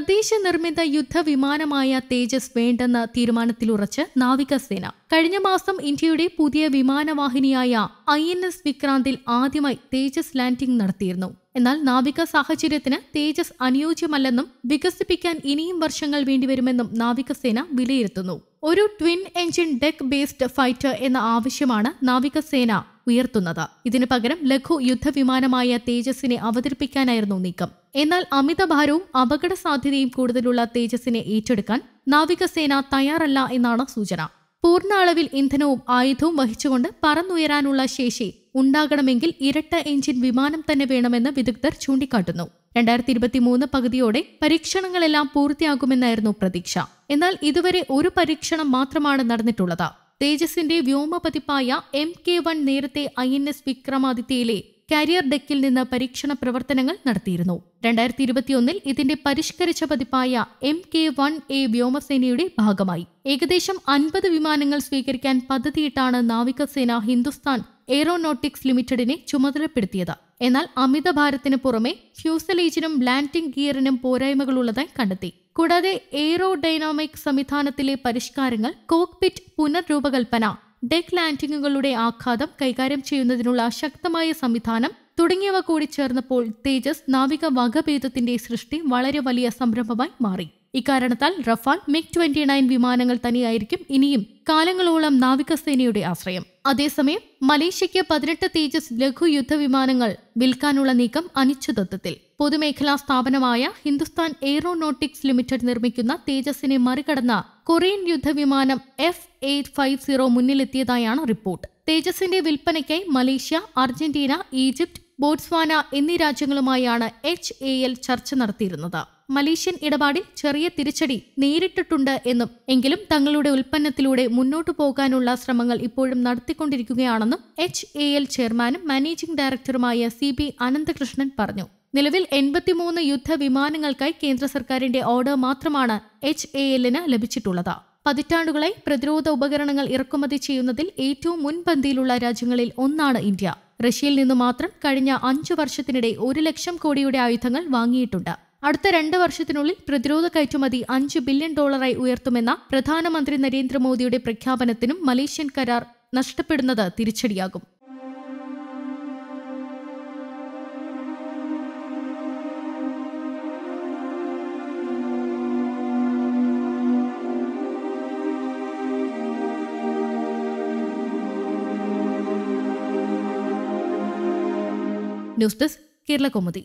തദ്ദേശ നിർമ്മിത യുദ്ധവിമാനമായ തേജസ് വേണ്ടെന്ന തീരുമാനത്തിലുറച്ച് നാവികസേന കഴിഞ്ഞ മാസം ഇന്ത്യയുടെ പുതിയ വിമാനവാഹിനിയായ ഐ എൻ എസ് വിക്രാന്തിൽ ആദ്യമായി തേജസ് ലാൻഡിംഗ് നടത്തിയിരുന്നു എന്നാൽ നാവിക സാഹചര്യത്തിന് തേജസ് അനുയോജ്യമല്ലെന്നും വികസിപ്പിക്കാൻ ഇനിയും വർഷങ്ങൾ വേണ്ടിവരുമെന്നും നാവികസേന വിലയിരുത്തുന്നു ഒരു twin engine deck based fighter എന്ന ആവശ്യമാണ് നാവികസേന ഉയർത്തുന്നത് ഇതിനു പകരം ലഘു യുദ്ധവിമാനമായ തേജസിനെ അവതരിപ്പിക്കാനായിരുന്നു നീക്കം എന്നാൽ അമിത ഭാരവും അപകട സാധ്യതയും കൂടുതലുള്ള തേജസിനെ ഏറ്റെടുക്കാൻ നാവികസേന തയ്യാറല്ല എന്നാണ് സൂചന പൂർണ്ണ അളവിൽ ഇന്ധനവും ആയുധവും വഹിച്ചുകൊണ്ട് പറന്നുയരാനുള്ള ശേഷി ഉണ്ടാകണമെങ്കിൽ ഇരട്ട എഞ്ചിൻ വിമാനം തന്നെ വേണമെന്ന് വിദഗ്ധർ ചൂണ്ടിക്കാട്ടുന്നു രണ്ടായിരത്തി ഇരുപത്തി മൂന്ന് പകുതിയോടെ പരീക്ഷണങ്ങളെല്ലാം പൂർത്തിയാകുമെന്നായിരുന്നു പ്രതീക്ഷ എന്നാൽ ഇതുവരെ ഒരു പരീക്ഷണം മാത്രമാണ് നടന്നിട്ടുള്ളത് തേജസിന്റെ വ്യോമ പതിപ്പായ എം കെ വൺ നേരത്തെ ഐ എൻ എസ് വിക്രമാദിത്യയിലെ കാരിയർ ഡെക്കിൽ നിന്ന് പരീക്ഷണ പ്രവർത്തനങ്ങൾ നടത്തിയിരുന്നു രണ്ടായിരത്തി ഇരുപത്തിയൊന്നിൽ ഇതിന്റെ പരിഷ്കരിച്ച പതിപ്പായ എം കെ വൺ എ വ്യോമസേനയുടെ ഭാഗമായി ഏകദേശം അൻപത് വിമാനങ്ങൾ സ്വീകരിക്കാൻ പദ്ധതിയിട്ടാണ് നാവികസേന ഹിന്ദുസ്ഥാൻ എയ്റോനോട്ടിക്സ് ലിമിറ്റഡിനെ ചുമതലപ്പെടുത്തിയത് എന്നാൽ അമിത ഭാരത്തിന് പുറമെ ഫ്യൂസലേജിനും ലാൻഡിംഗ് ഗിയറിനും പോരായ്മകളുള്ളതായി കണ്ടെത്തി കൂടാതെ ഡൈനാമിക് സംവിധാനത്തിലെ പരിഷ്കാരങ്ങൾ കോക്പിറ്റ് പുനർരൂപകൽപ്പന ഡെക്ക് ലാൻഡിങ്ങുകളുടെ ആഘാതം കൈകാര്യം ചെയ്യുന്നതിനുള്ള ശക്തമായ സംവിധാനം തുടങ്ങിയവ കൂടി ചേർന്നപ്പോൾ തേജസ് നാവിക വകഭേദത്തിന്റെ സൃഷ്ടി വളരെ വലിയ സംരംഭമായി മാറി ഇക്കാരണത്താൽ റഫാൽ മിക് ട്വന്റി നയൻ വിമാനങ്ങൾ തന്നെയായിരിക്കും ഇനിയും കാലങ്ങളോളം നാവികസേനയുടെ ആശ്രയം അതേസമയം മലേഷ്യയ്ക്ക് പതിനെട്ട് തേജസ് ലഘു യുദ്ധവിമാനങ്ങൾ വിൽക്കാനുള്ള നീക്കം അനിശ്ചിതത്വത്തിൽ പൊതുമേഖലാ സ്ഥാപനമായ ഹിന്ദുസ്ഥാൻ എയ്റോനോട്ടിക്സ് ലിമിറ്റഡ് നിർമ്മിക്കുന്ന തേജസിനെ മറികടന്ന കൊറിയൻ യുദ്ധവിമാനം എഫ് എയ്റ്റ് ഫൈവ് സീറോ മുന്നിലെത്തിയതായാണ് റിപ്പോർട്ട് തേജസിന്റെ വിൽപ്പനയ്ക്കായി മലേഷ്യ അർജന്റീന ഈജിപ്ത് ബോട്സ്വാന എന്നീ രാജ്യങ്ങളുമായാണ് എച്ച് എ എൽ ചർച്ച നടത്തിയിരുന്നത് മലേഷ്യൻ ഇടപാടിൽ ചെറിയ തിരിച്ചടി നേരിട്ടിട്ടുണ്ട് എന്നും എങ്കിലും തങ്ങളുടെ ഉൽപ്പന്നത്തിലൂടെ മുന്നോട്ടു പോകാനുള്ള ശ്രമങ്ങൾ ഇപ്പോഴും നടത്തിക്കൊണ്ടിരിക്കുകയാണെന്നും എച്ച് എ എൽ ചെയർമാനും മാനേജിംഗ് ഡയറക്ടറുമായ സി ബി അനന്തകൃഷ്ണൻ പറഞ്ഞു നിലവിൽ എൺപത്തിമൂന്ന് യുദ്ധ വിമാനങ്ങൾക്കായി കേന്ദ്ര സർക്കാരിന്റെ ഓർഡർ മാത്രമാണ് എച്ച് എ എല്ലിന് ലഭിച്ചിട്ടുള്ളത് പതിറ്റാണ്ടുകളായി പ്രതിരോധ ഉപകരണങ്ങൾ ഇറക്കുമതി ചെയ്യുന്നതിൽ ഏറ്റവും മുൻപന്തിയിലുള്ള രാജ്യങ്ങളിൽ ഒന്നാണ് ഇന്ത്യ റഷ്യയിൽ നിന്ന് മാത്രം കഴിഞ്ഞ അഞ്ചു വർഷത്തിനിടെ ഒരു ലക്ഷം കോടിയുടെ ആയുധങ്ങൾ വാങ്ങിയിട്ടുണ്ട് അടുത്ത രണ്ട് വർഷത്തിനുള്ളിൽ പ്രതിരോധ കയറ്റുമതി അഞ്ച് ബില്യൺ ഡോളറായി ഉയർത്തുമെന്ന പ്രധാനമന്ത്രി നരേന്ദ്രമോദിയുടെ പ്രഖ്യാപനത്തിനും മലേഷ്യൻ കരാർ നഷ്ടപ്പെടുന്നത് തിരിച്ചടിയാകും ന്യൂസ് ഡെസ്ക് കേരള കോമുദി